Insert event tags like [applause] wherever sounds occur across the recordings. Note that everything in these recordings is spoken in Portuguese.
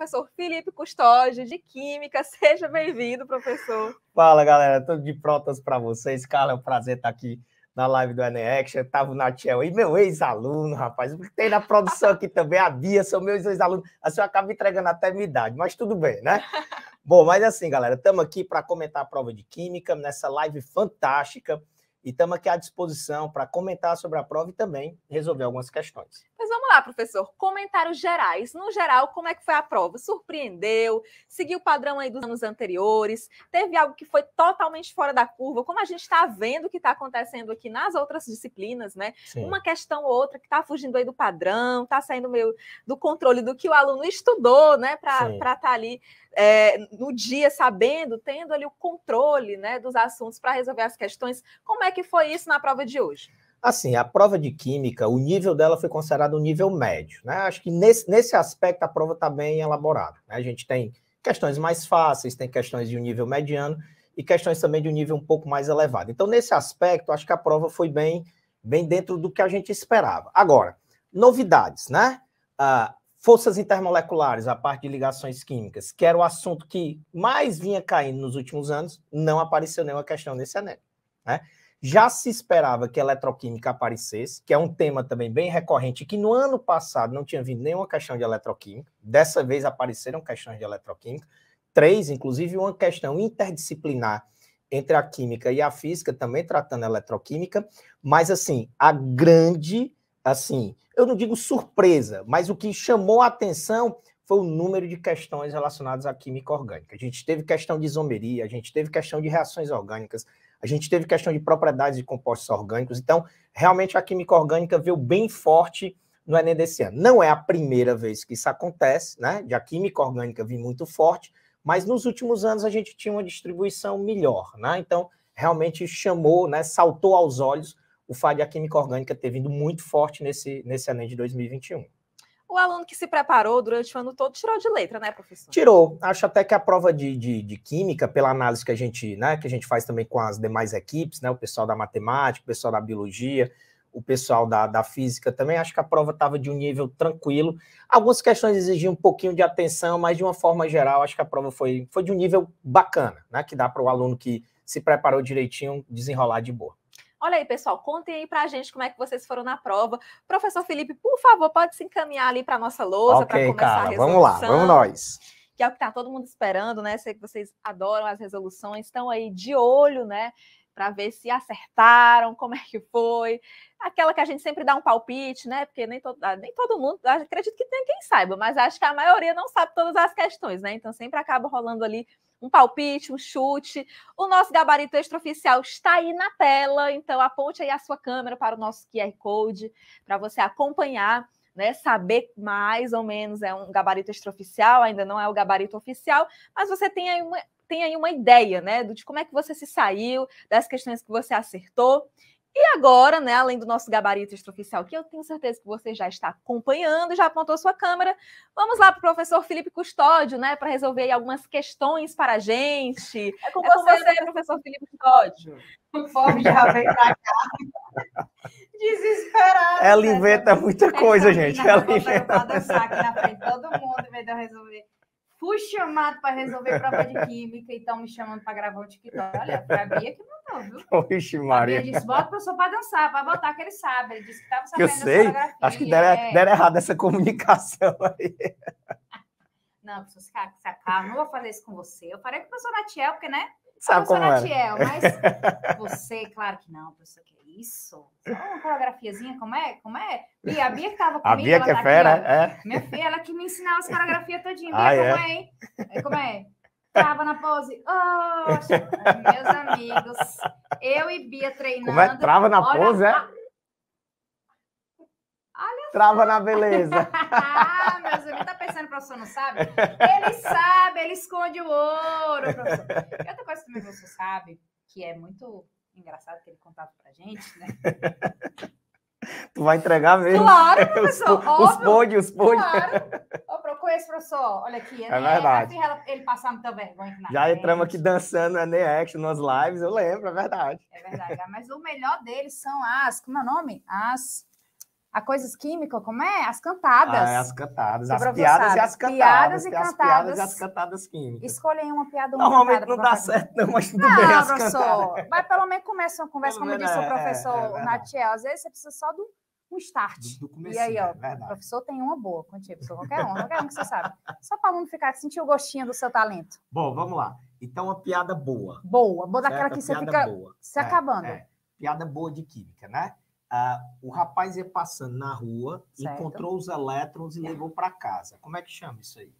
professor Felipe Custódio, de Química. [laughs] Seja bem-vindo, professor. Fala, galera. Tudo de prontas para vocês. Carla, é um prazer estar tá aqui na live do NX. Eu Tava o Natiel aí, meu ex-aluno, rapaz. Tem na produção aqui também, a Bia, são meus ex-alunos. A assim, senhora acaba entregando até minha idade, mas tudo bem, né? [laughs] Bom, mas assim, galera, estamos aqui para comentar a prova de Química, nessa live fantástica. E estamos aqui à disposição para comentar sobre a prova e também resolver algumas questões. Mas vamos professor, comentários gerais. No geral, como é que foi a prova? Surpreendeu? Seguiu o padrão aí dos anos anteriores? Teve algo que foi totalmente fora da curva? Como a gente está vendo que está acontecendo aqui nas outras disciplinas, né? Sim. Uma questão ou outra que está fugindo aí do padrão, está saindo meio do controle do que o aluno estudou, né? Para estar tá ali é, no dia sabendo, tendo ali o controle né, dos assuntos para resolver as questões. Como é que foi isso na prova de hoje? Assim, a prova de química, o nível dela foi considerado um nível médio, né? Acho que nesse, nesse aspecto a prova está bem elaborada. Né? A gente tem questões mais fáceis, tem questões de um nível mediano e questões também de um nível um pouco mais elevado. Então, nesse aspecto, acho que a prova foi bem, bem dentro do que a gente esperava. Agora, novidades, né? Ah, forças intermoleculares, a parte de ligações químicas, que era o assunto que mais vinha caindo nos últimos anos, não apareceu nenhuma questão nesse anel, né? Já se esperava que a eletroquímica aparecesse, que é um tema também bem recorrente, que no ano passado não tinha vindo nenhuma questão de eletroquímica, dessa vez apareceram questões de eletroquímica, três, inclusive uma questão interdisciplinar entre a química e a física, também tratando a eletroquímica, mas assim, a grande, assim, eu não digo surpresa, mas o que chamou a atenção foi o número de questões relacionadas à química orgânica. A gente teve questão de isomeria, a gente teve questão de reações orgânicas, a gente teve questão de propriedades de compostos orgânicos. Então, realmente a química orgânica veio bem forte no Enem desse ano. Não é a primeira vez que isso acontece, né? De a química orgânica vir muito forte, mas nos últimos anos a gente tinha uma distribuição melhor, né? Então, realmente chamou, né? Saltou aos olhos o fato de a química orgânica ter vindo muito forte nesse, nesse Enem de 2021 o aluno que se preparou durante o ano todo tirou de letra, né, professor? Tirou. Acho até que a prova de, de, de, química, pela análise que a gente, né, que a gente faz também com as demais equipes, né, o pessoal da matemática, o pessoal da biologia, o pessoal da, da física também, acho que a prova estava de um nível tranquilo. Algumas questões exigiam um pouquinho de atenção, mas de uma forma geral, acho que a prova foi, foi de um nível bacana, né, que dá para o aluno que se preparou direitinho desenrolar de boa. Olha aí, pessoal, contem aí para a gente como é que vocês foram na prova. Professor Felipe, por favor, pode se encaminhar ali para nossa lousa okay, para começar cara, a resolução. Vamos lá, vamos nós. Que é o que está todo mundo esperando, né? Sei que vocês adoram as resoluções, estão aí de olho, né? Para ver se acertaram, como é que foi. Aquela que a gente sempre dá um palpite, né? Porque nem, to ah, nem todo mundo, acredito que tem quem saiba, mas acho que a maioria não sabe todas as questões, né? Então sempre acaba rolando ali um palpite, um chute. O nosso gabarito extraoficial está aí na tela, então aponte aí a sua câmera para o nosso QR Code, para você acompanhar. Né, saber mais ou menos é um gabarito extraoficial, ainda não é o gabarito oficial, mas você tem aí uma, tem aí uma ideia, né, de como é que você se saiu, das questões que você acertou. E agora, né, além do nosso gabarito extraoficial, que eu tenho certeza que você já está acompanhando, já apontou sua câmera, vamos lá para o professor Felipe Custódio, né, para resolver algumas questões para a gente. É com, é você, com você, né, professor Felipe Custódio. O fome já vem para cá. Desesperado. Ela né? inventa né? muita é coisa, gente. Ela inventa. Eu vou dançar aqui na frente todo mundo, em resolver Fui chamado para resolver prova de química e estão me chamando para gravar o TikTok. Olha, foi a Bia que mandou, viu? [laughs] Oxe, Maria. Ele disse: bota o professor para dançar, para botar que ele sabe. Ele disse que estava sabendo. Eu sei, acho que deram, é... deram errado essa comunicação [laughs] aí. Não, professor, se acalma, não vou fazer isso com você. Eu parei com o professor Natiel, porque, né? Sabe como é. mas [laughs] você, claro que não, professor, que é isso? Só uma coreografiazinha, como é? Como é? Bia, a Bia que estava comigo, a Bia que é tá fera, aqui, é? Minha filha, ela que me ensinava as coreografias todinha. Bia, ah, é? como é, é hein? Como é? Tava na pose. Oh, meus amigos, eu e Bia treinando. Como é? Trava na Olha, pose, é? Trava na beleza. [laughs] ah, meu Zumbi, tá pensando, professor, não sabe? Ele sabe, ele esconde o ouro, professor. E outra coisa que o professor sabe, que é muito engraçado que ele contava pra gente, né? [laughs] Tu vai entregar mesmo. Claro, é, professor. Os bonde, os bonde. Claro. [laughs] Eu procura esse professor. Olha aqui. É verdade. Assim, ele passar muita vergonha Já frente. entramos aqui dançando a né, Action nas lives, eu lembro, é verdade. É verdade. Ah, mas o melhor deles são as... Como é o nome? As a coisas químicas, como é? As cantadas. Ah, é as cantadas, as piadas e as cantadas. Piadas e cantadas. As piadas e as cantadas químicas. Escolhem uma piada uma Normalmente não dá certo, não, mas tudo não, bem. As professor, cantadas. mas pelo menos começa uma conversa, pelo como disse é, o é, professor é, é Natiel. Às vezes você precisa só do um start. Do, do e aí, é ó, é o professor tem uma boa contigo, professor, qualquer um, qualquer um que você sabe. Só para o ficar, sentir o gostinho do seu talento. Bom, vamos lá. Então, uma piada boa. Boa, boa daquela certo? que você fica boa. se é, acabando. Piada boa de química, né? Ah, o rapaz ia passando na rua, certo. encontrou os elétrons e é. levou para casa. Como é que chama isso aí?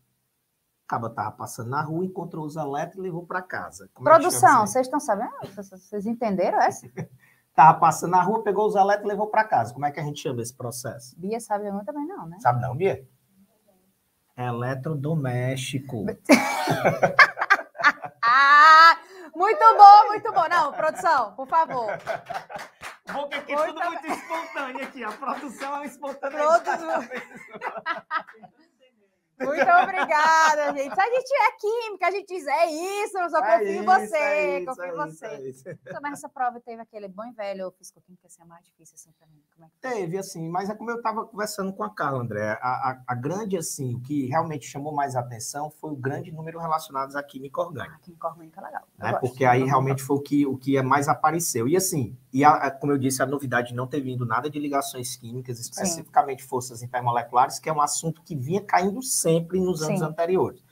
Acaba tava passando na rua, encontrou os elétrons e levou para casa. Como é Produção, é vocês estão sabendo? Vocês entenderam essa? [laughs] tava passando na rua, pegou os elétrons e levou para casa. Como é que a gente chama esse processo? Bia sabe muito também não, né? Sabe não, Bia? Eletrodoméstico. [laughs] ah, muito bom, muito bom. Não, produção, por favor. [laughs] Bom aqui é, é tudo muito espontâneo aqui. A produção é um espontânea. Muito obrigada, gente. A gente é química, a gente diz, é isso, eu só confio é em você, isso, confio em você. isso, é isso. É é Mas essa prova teve aquele bom e velho físico assim, é mais difícil assim, para mim. Como é que Teve, assim, mas é como eu estava conversando com a Carla, André. A, a, a, grande, assim, o que realmente chamou mais atenção foi o grande número relacionados à química orgânica. Ah, química orgânica é legal. Né? Porque aí realmente foi o que, o que mais apareceu. E assim, e a, como eu disse, a novidade não ter vindo nada de ligações químicas, especificamente Sim. forças intermoleculares, que é um assunto que vinha caindo sempre nos anos Sim. anteriores.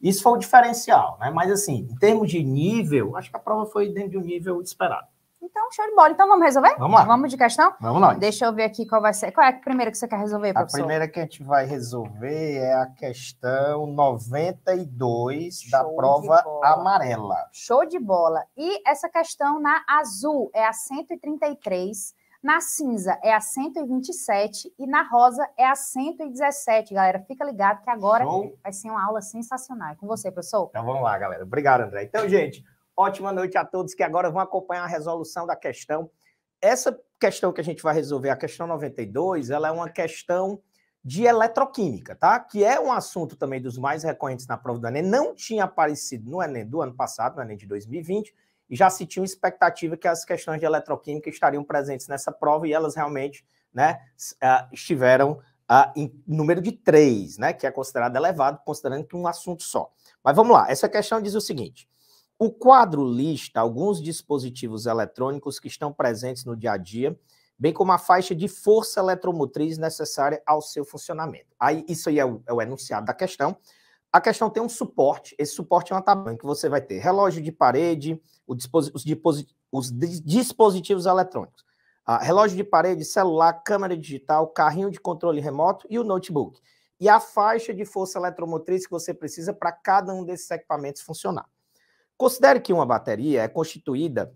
Isso foi o diferencial, né? Mas assim, em termos de nível, acho que a prova foi dentro de um nível esperado. Então, show de bola. Então, vamos resolver? Vamos lá. Vamos de questão? Vamos lá. Deixa eu ver aqui qual vai ser. Qual é a primeira que você quer resolver, professor? A primeira que a gente vai resolver é a questão 92 show da prova amarela. Show de bola. E essa questão na azul é a 133, na cinza é a 127 e na rosa é a 117. Galera, fica ligado que agora show. vai ser uma aula sensacional. É com você, professor. Então, vamos lá, galera. Obrigado, André. Então, gente... Ótima noite a todos que agora vão acompanhar a resolução da questão. Essa questão que a gente vai resolver, a questão 92, ela é uma questão de eletroquímica, tá? Que é um assunto também dos mais recorrentes na prova do Enem. Não tinha aparecido no Enem do ano passado, no Enem de 2020, e já se tinha uma expectativa que as questões de eletroquímica estariam presentes nessa prova e elas realmente, né, ah, estiveram Uh, em número de três, né, que é considerado elevado, considerando que um assunto só. Mas vamos lá, essa questão diz o seguinte: o quadro lista alguns dispositivos eletrônicos que estão presentes no dia a dia, bem como a faixa de força eletromotriz necessária ao seu funcionamento. Aí, isso aí é o, é o enunciado da questão. A questão tem um suporte, esse suporte é uma tabela que você vai ter relógio de parede, os, os di dispositivos eletrônicos, ah, relógio de parede, celular, câmera digital, carrinho de controle remoto e o notebook. E a faixa de força eletromotriz que você precisa para cada um desses equipamentos funcionar. Considere que uma bateria é constituída,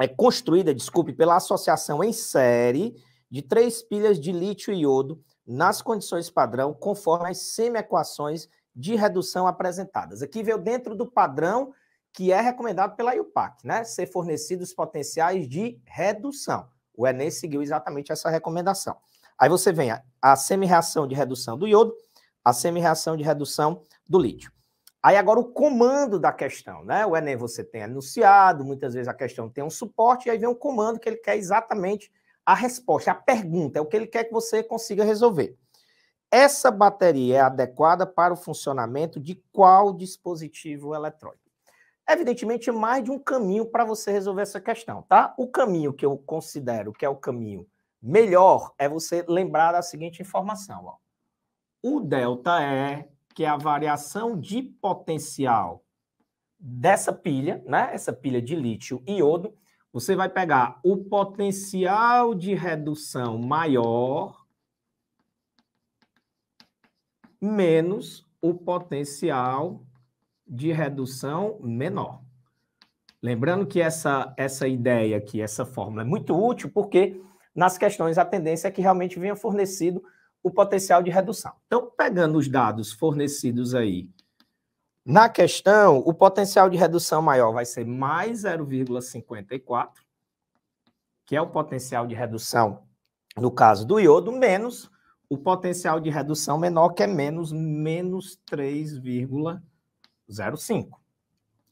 é construída, desculpe, pela associação em série de três pilhas de lítio e iodo nas condições padrão, conforme as semi-equações de redução apresentadas. Aqui veio dentro do padrão que é recomendado pela IUPAC, né? Ser fornecidos potenciais de redução. O Enem seguiu exatamente essa recomendação. Aí você vem a, a semi-reação de redução do iodo, a semi-reação de redução do lítio. Aí agora o comando da questão, né? O Enem você tem anunciado, muitas vezes a questão tem um suporte, e aí vem um comando que ele quer exatamente a resposta, a pergunta, é o que ele quer que você consiga resolver. Essa bateria é adequada para o funcionamento de qual dispositivo eletrônico? Evidentemente, mais de um caminho para você resolver essa questão, tá? O caminho que eu considero que é o caminho melhor é você lembrar da seguinte informação, ó. O delta é que é a variação de potencial dessa pilha, né? Essa pilha de lítio iodo, você vai pegar o potencial de redução maior menos o potencial de redução menor. Lembrando que essa, essa ideia aqui, essa fórmula é muito útil porque nas questões a tendência é que realmente venha fornecido o potencial de redução. Então, pegando os dados fornecidos aí na questão, o potencial de redução maior vai ser mais 0,54, que é o potencial de redução, no caso do iodo, menos o potencial de redução menor, que é menos, menos 3,05.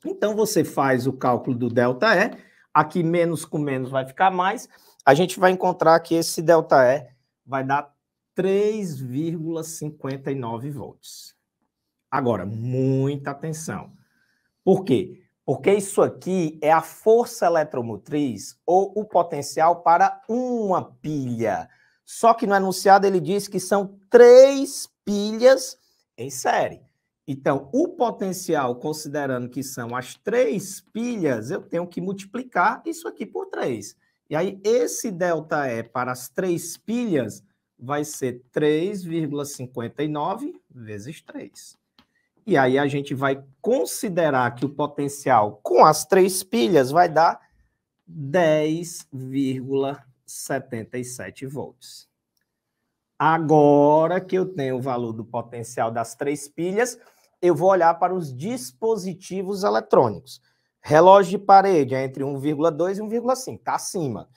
Então, você faz o cálculo do delta E, aqui menos com menos vai ficar mais, a gente vai encontrar que esse delta E vai dar 3,59 volts. Agora, muita atenção. Por quê? Porque isso aqui é a força eletromotriz ou o potencial para uma pilha. Só que no enunciado ele diz que são três pilhas em série. Então, o potencial, considerando que são as três pilhas, eu tenho que multiplicar isso aqui por três. E aí, esse delta E para as três pilhas vai ser 3,59 vezes 3. E aí a gente vai considerar que o potencial com as três pilhas vai dar 10,77 volts. Agora que eu tenho o valor do potencial das três pilhas, eu vou olhar para os dispositivos eletrônicos. Relógio de parede é entre 1,2 e 1,5, está acima.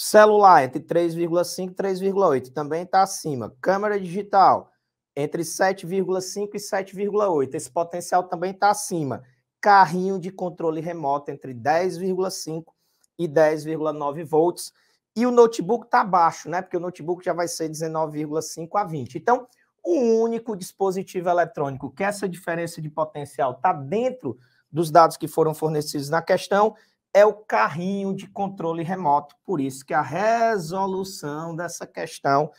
Celular entre 3,5 e 3,8, também está acima. Câmera digital entre 7,5 e 7,8, esse potencial também está acima. Carrinho de controle remoto entre 10,5 e 10,9 volts. E o notebook está baixo, né? Porque o notebook já vai ser 19,5 a 20. Então, o único dispositivo eletrônico que essa diferença de potencial está dentro dos dados que foram fornecidos na questão é o carrinho de controle remoto. Por isso que a resolução dessa questão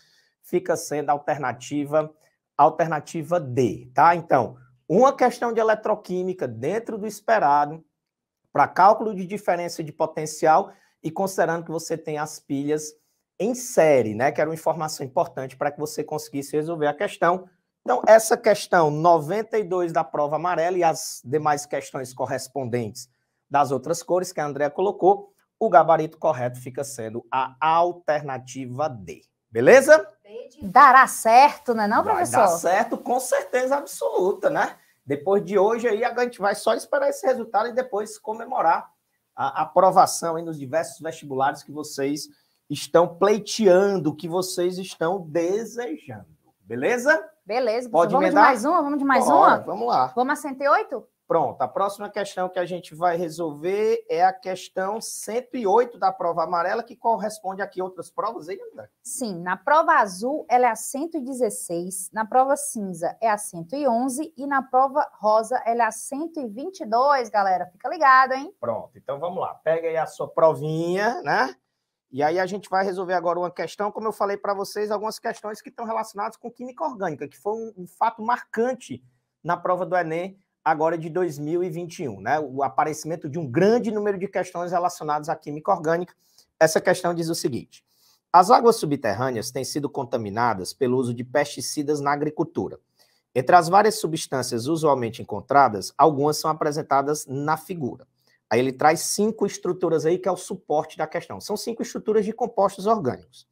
fica sendo alternativa alternativa D, tá? Então, uma questão de eletroquímica dentro do esperado para cálculo de diferença de potencial e considerando que você tem as pilhas em série, né? Que era uma informação importante para que você conseguisse resolver a questão. Então, essa questão 92 da prova amarela e as demais questões correspondentes das outras cores que a Andrea colocou, o gabarito correto fica sendo a alternativa D. Beleza? Dará certo, né, não, não, professor? Dará certo, com certeza absoluta, né? Depois de hoje aí, a gente vai só esperar esse resultado e depois comemorar a aprovação aí nos diversos vestibulares que vocês estão pleiteando, que vocês estão desejando. Beleza? Beleza. Pode vamos emendar? de mais uma? Vamos de mais Bora, uma? Vamos lá. Vamos a 108? Pronto, a próxima questão que a gente vai resolver é a questão 108 da prova amarela, que corresponde aqui a outras provas, hein, André? Sim, na prova azul ela é a 116, na prova cinza é a 111 e na prova rosa ela é a 122, galera. Fica ligado, hein? Pronto, então vamos lá. Pega aí a sua provinha, né? E aí a gente vai resolver agora uma questão, como eu falei para vocês, algumas questões que estão relacionadas com química orgânica, que foi um, um fato marcante na prova do Enem agora de 2021, né? O aparecimento de um grande número de questões relacionadas à química orgânica. Essa questão diz o seguinte: as águas subterrâneas têm sido contaminadas pelo uso de pesticidas na agricultura. Entre as várias substâncias usualmente encontradas, algumas são apresentadas na figura. Aí ele traz cinco estruturas aí que é o suporte da questão. São cinco estruturas de compostos orgânicos.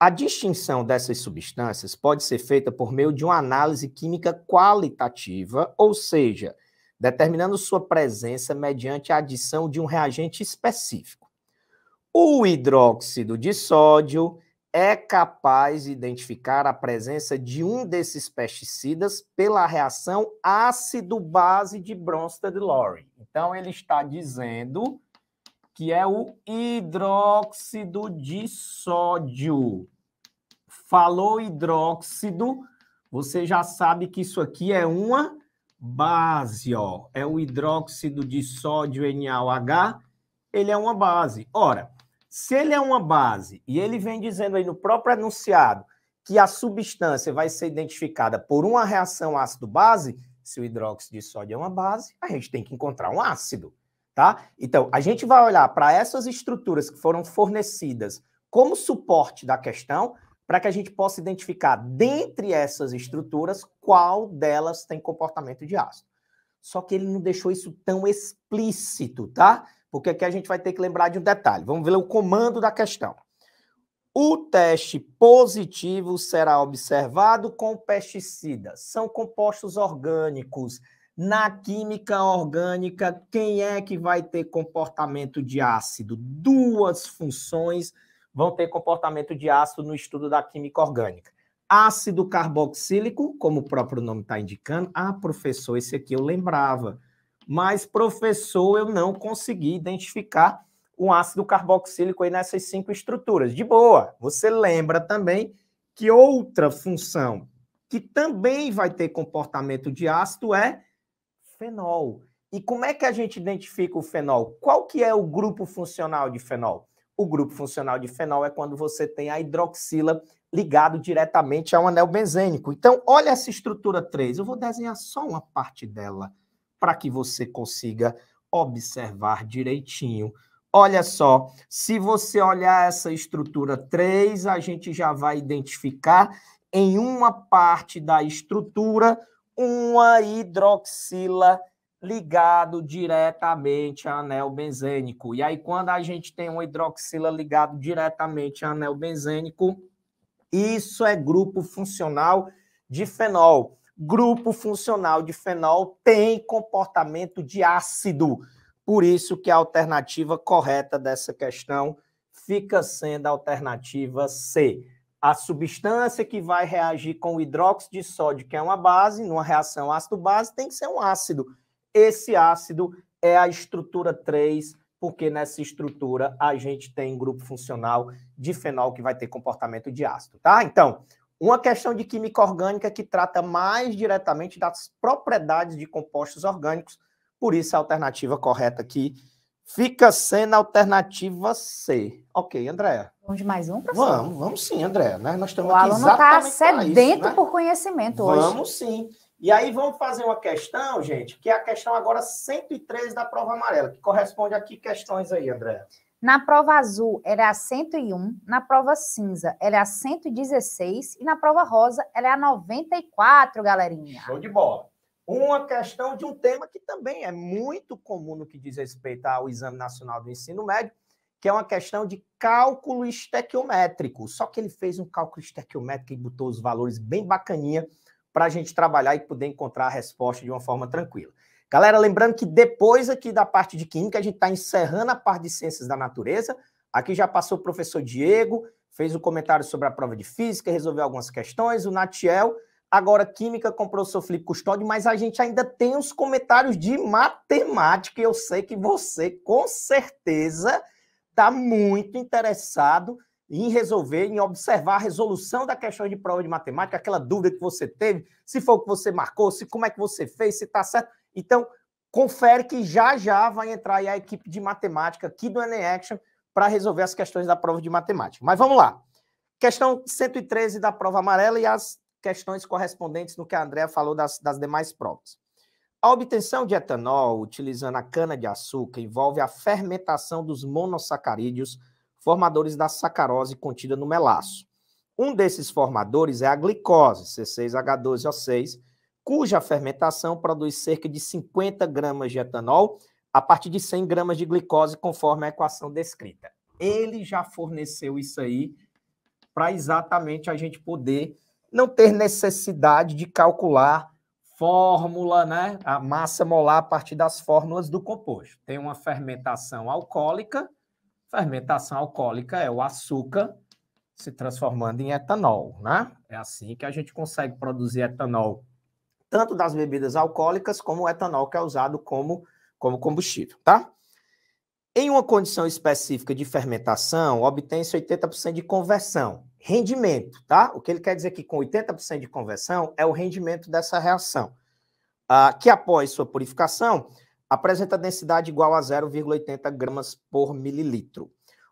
A distinção dessas substâncias pode ser feita por meio de uma análise química qualitativa, ou seja, determinando sua presença mediante a adição de um reagente específico. O hidróxido de sódio é capaz de identificar a presença de um desses pesticidas pela reação ácido-base de Bronsted-Lowry. Então, ele está dizendo que é o hidróxido de sódio. Falou hidróxido, você já sabe que isso aqui é uma base, ó. É o hidróxido de sódio NaOH, ele é uma base. Ora, se ele é uma base e ele vem dizendo aí no próprio enunciado que a substância vai ser identificada por uma reação ácido-base, se o hidróxido de sódio é uma base, a gente tem que encontrar um ácido. Tá? Então, a gente vai olhar para essas estruturas que foram fornecidas como suporte da questão, para que a gente possa identificar dentre essas estruturas qual delas tem comportamento de ácido. Só que ele não deixou isso tão explícito, tá? Porque aqui a gente vai ter que lembrar de um detalhe. Vamos ver o comando da questão. O teste positivo será observado com pesticidas. São compostos orgânicos na química orgânica, quem é que vai ter comportamento de ácido? Duas funções vão ter comportamento de ácido no estudo da química orgânica. Ácido carboxílico, como o próprio nome está indicando. Ah, professor, esse aqui eu lembrava. Mas, professor, eu não consegui identificar o ácido carboxílico aí nessas cinco estruturas. De boa, você lembra também que outra função que também vai ter comportamento de ácido é fenol. E como é que a gente identifica o fenol? Qual que é o grupo funcional de fenol? O grupo funcional de fenol é quando você tem a hidroxila ligado diretamente ao anel benzênico. Então, olha essa estrutura 3. Eu vou desenhar só uma parte dela para que você consiga observar direitinho. Olha só, se você olhar essa estrutura 3, a gente já vai identificar em uma parte da estrutura uma hidroxila ligado diretamente a anel benzênico. E aí, quando a gente tem uma hidroxila ligado diretamente a anel benzênico, isso é grupo funcional de fenol. Grupo funcional de fenol tem comportamento de ácido. Por isso que a alternativa correta dessa questão fica sendo a alternativa C a substância que vai reagir com o hidróxido de sódio, que é uma base, numa reação ácido-base, tem que ser um ácido. Esse ácido é a estrutura 3, porque nessa estrutura a gente tem grupo funcional de fenol que vai ter comportamento de ácido, tá? Então, uma questão de química orgânica que trata mais diretamente das propriedades de compostos orgânicos, por isso a alternativa correta aqui Fica sendo alternativa C. Ok, Andréa. Vamos de mais um, professor? Vamos, vamos sim, Andréa. Né? Nós estamos o aqui aluno está sedento isso, né? por conhecimento vamos hoje. Vamos sim. E aí vamos fazer uma questão, gente, que é a questão agora 103 da prova amarela, que corresponde a que questões aí, Andréa? Na prova azul ela é a 101, na prova cinza ela é a 116 e na prova rosa ela é a 94, galerinha. Show de bola uma questão de um tema que também é muito comum no que diz respeito ao Exame Nacional do Ensino Médio, que é uma questão de cálculo estequiométrico. Só que ele fez um cálculo estequiométrico e botou os valores bem bacaninha para a gente trabalhar e poder encontrar a resposta de uma forma tranquila. Galera, lembrando que depois aqui da parte de Química, a gente está encerrando a parte de Ciências da Natureza. Aqui já passou o professor Diego, fez o um comentário sobre a prova de Física, resolveu algumas questões. O Natiel Agora, Química com o professor Felipe Custódio, mas a gente ainda tem os comentários de matemática. Eu sei que você, com certeza, está muito interessado em resolver, em observar a resolução da questão de prova de matemática, aquela dúvida que você teve, se foi o que você marcou, se como é que você fez, se está certo. Então, confere que já já vai entrar aí a equipe de matemática aqui do Action para resolver as questões da prova de matemática. Mas vamos lá. Questão 113 da prova amarela e as questões correspondentes no que a Andrea falou das, das demais provas. A obtenção de etanol utilizando a cana-de-açúcar envolve a fermentação dos monossacarídeos, formadores da sacarose contida no melaço. Um desses formadores é a glicose, C6H12O6, cuja fermentação produz cerca de 50 gramas de etanol a partir de 100 gramas de glicose, conforme a equação descrita. Ele já forneceu isso aí para exatamente a gente poder não ter necessidade de calcular fórmula, né? A massa molar a partir das fórmulas do composto. Tem uma fermentação alcoólica. Fermentação alcoólica é o açúcar se transformando em etanol, né? É assim que a gente consegue produzir etanol, tanto das bebidas alcoólicas como o etanol que é usado como, como combustível, tá? Em uma condição específica de fermentação, obtém-se 80% de conversão rendimento, tá? O que ele quer dizer aqui com 80% de conversão é o rendimento dessa reação, ah, que após sua purificação apresenta densidade igual a 0,80 gramas por mililitro.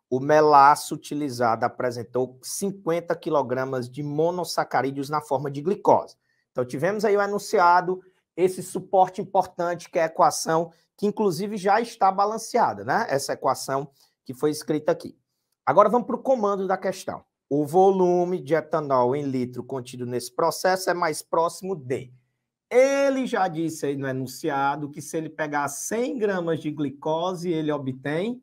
O melaço utilizado apresentou 50 quilogramas de monossacarídeos na forma de glicose. Então tivemos aí o enunciado, esse suporte importante que é a equação que inclusive já está balanceada, né? Essa equação que foi escrita aqui. Agora vamos para o comando da questão o volume de etanol em litro contido nesse processo é mais próximo de. Ele já disse aí no enunciado que se ele pegar 100 gramas de glicose, ele obtém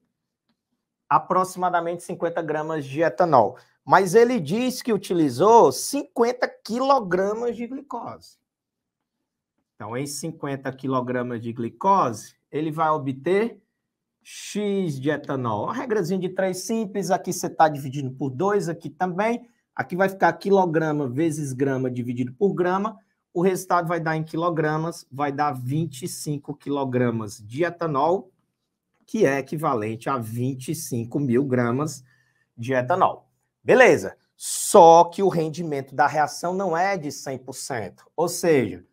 aproximadamente 50 gramas de etanol. Mas ele diz que utilizou 50 quilogramas de glicose. Então, em 50 quilogramas de glicose, ele vai obter X de etanol. Uma regrazinha de três simples, aqui você está dividindo por dois, aqui também. Aqui vai ficar quilograma vezes grama dividido por grama. O resultado vai dar em quilogramas, vai dar 25 quilogramas de etanol, que é equivalente a 25 mil gramas de etanol. Beleza. Só que o rendimento da reação não é de 100%. Ou seja,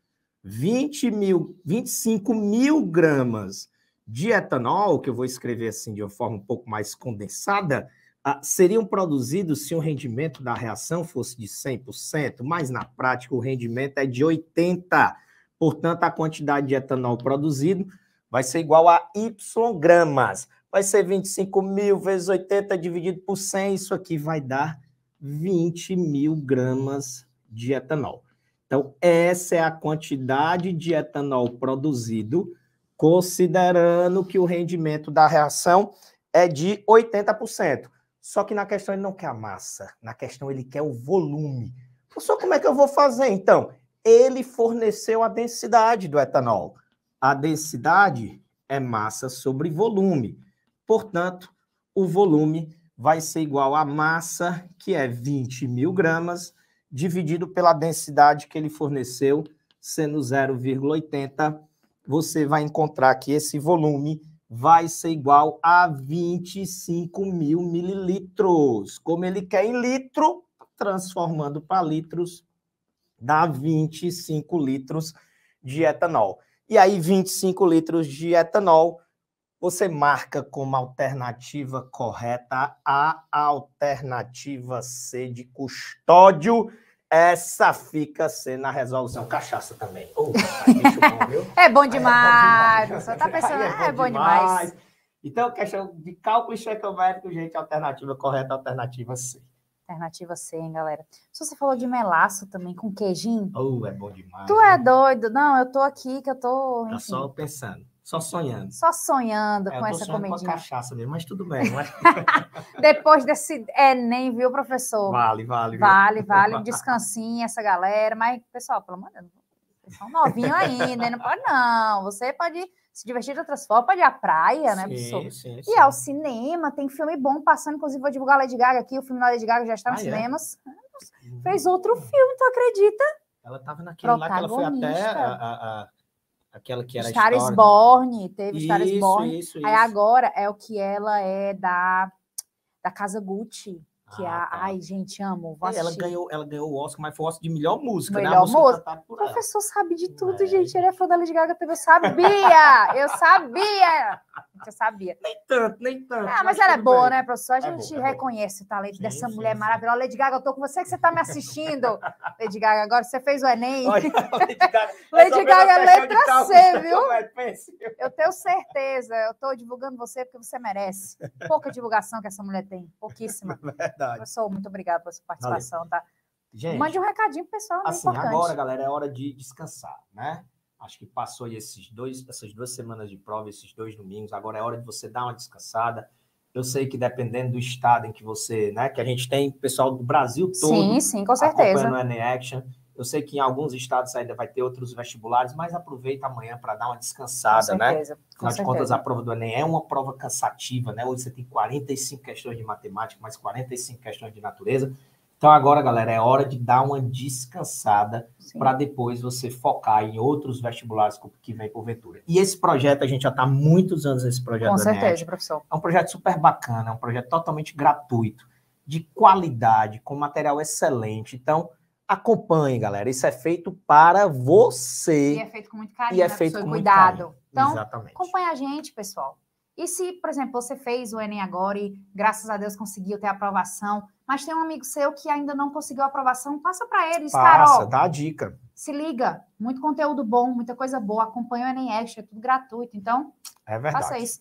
20 mil, 25 mil gramas de etanol, que eu vou escrever assim de uma forma um pouco mais condensada, ah, seriam produzidos se o rendimento da reação fosse de 100%, mas na prática o rendimento é de 80%. Portanto, a quantidade de etanol produzido vai ser igual a Y gramas. Vai ser 25 mil vezes 80 dividido por 100, isso aqui vai dar 20 mil gramas de etanol. Então, essa é a quantidade de etanol produzido considerando que o rendimento da reação é de 80%. Só que na questão ele não quer a massa, na questão ele quer o volume. Professor, como é que eu vou fazer então? Ele forneceu a densidade do etanol. A densidade é massa sobre volume. Portanto, o volume vai ser igual à massa, que é 20 mil gramas, dividido pela densidade que ele forneceu, sendo 0,80 você vai encontrar que esse volume vai ser igual a 25 mil mililitros. Como ele quer em litro, tá transformando para litros, dá 25 litros de etanol. E aí, 25 litros de etanol, você marca como alternativa correta a alternativa C de custódio essa fica sendo a resolução. Cachaça também. Oh, bom, [laughs] é, é bom demais. Você tá é pensando, ah, é, é bom demais. demais. Então, questão de cálculo estequiométrico, gente, alternativa correta, alternativa C. Alternativa C, hein, galera? Se você falou de melaço também, com queijinho. Oh, é bom demais. Tu é doido? Não, eu tô aqui, que eu tô. Tá enfim. Tá só pensando. Só sonhando. Só sonhando é, com essa sonhando comidinha. Com a cachaça mesmo, mas tudo bem. [laughs] Depois desse Enem, viu, professor? Vale, vale. Vale, vale. Um descansinho essa galera. Mas, pessoal, pelo amor de Deus, são novinho ainda, não pode não. Você pode se divertir de outras formas, pode ir à praia, né, professor? Sim, sim, E ao cinema, tem filme bom passando, inclusive vou divulgar Lady Gaga aqui, o filme da Lady Gaga já está nos ah, é? cinemas. Hum. Fez outro filme, tu acredita? Ela estava naquele lá que ela foi até a, a, a Aquela que era Star né? Born, teve isso, isso Born. Aí isso. agora é o que ela é da, da Casa Gucci. Que ah, a, tá. ai, gente, amo. Vou é, ela ganhou, ela ganhou o Oscar, mas foi o Oscar de melhor música, né? melhor né? música o professor sabe de tudo, é. gente. Né? Ele é fã da Lady Gaga também. Eu sabia! eu sabia! Eu sabia. Nem tanto, nem tanto. Ah, mas, mas ela é boa, bem. né, professor? A é gente é reconhece o talento sim, dessa sim, mulher sim. maravilhosa. Lady Gaga, eu tô com você que você tá me assistindo. Lady Gaga, agora você fez o Enem. Olha, Lady Gaga, [laughs] tá Lady Gaga é letra C, viu? Eu tenho certeza. Eu tô divulgando você porque você merece. Pouca divulgação que essa mulher tem. Pouquíssima. [laughs] verdade. Professor, muito obrigado pela sua participação, tá? Gente, Mande um recadinho pro pessoal, é assim, importante. agora, galera, é hora de descansar, né? Acho que passou aí esses dois, essas duas semanas de prova, esses dois domingos. Agora é hora de você dar uma descansada. Eu sei que dependendo do estado em que você, né, que a gente tem pessoal do Brasil todo. Sim, sim, com certeza. Acompanhando o N Action. Eu sei que em alguns estados ainda vai ter outros vestibulares, mas aproveita amanhã para dar uma descansada, né? com certeza, né? Afinal de contas, a prova do Enem é uma prova cansativa, né? Hoje você tem 45 questões de matemática, mais 45 questões de natureza. Então, agora, galera, é hora de dar uma descansada para depois você focar em outros vestibulares que vem porventura. E esse projeto, a gente já está muitos anos nesse projeto. Com certeza, NET. professor. É um projeto super bacana, é um projeto totalmente gratuito, de qualidade, com material excelente. Então, Acompanhe, galera. Isso é feito para você. E é feito com muito carinho. E é né, feito com cuidado. Carinho. Então, Exatamente. a gente, pessoal. E se, por exemplo, você fez o Enem agora e, graças a Deus, conseguiu ter aprovação, mas tem um amigo seu que ainda não conseguiu aprovação, passa para ele, Carol. Passa, dá a dica. Se liga, muito conteúdo bom, muita coisa boa, acompanha o Enem Extra, é tudo gratuito, então é verdade. faça isso.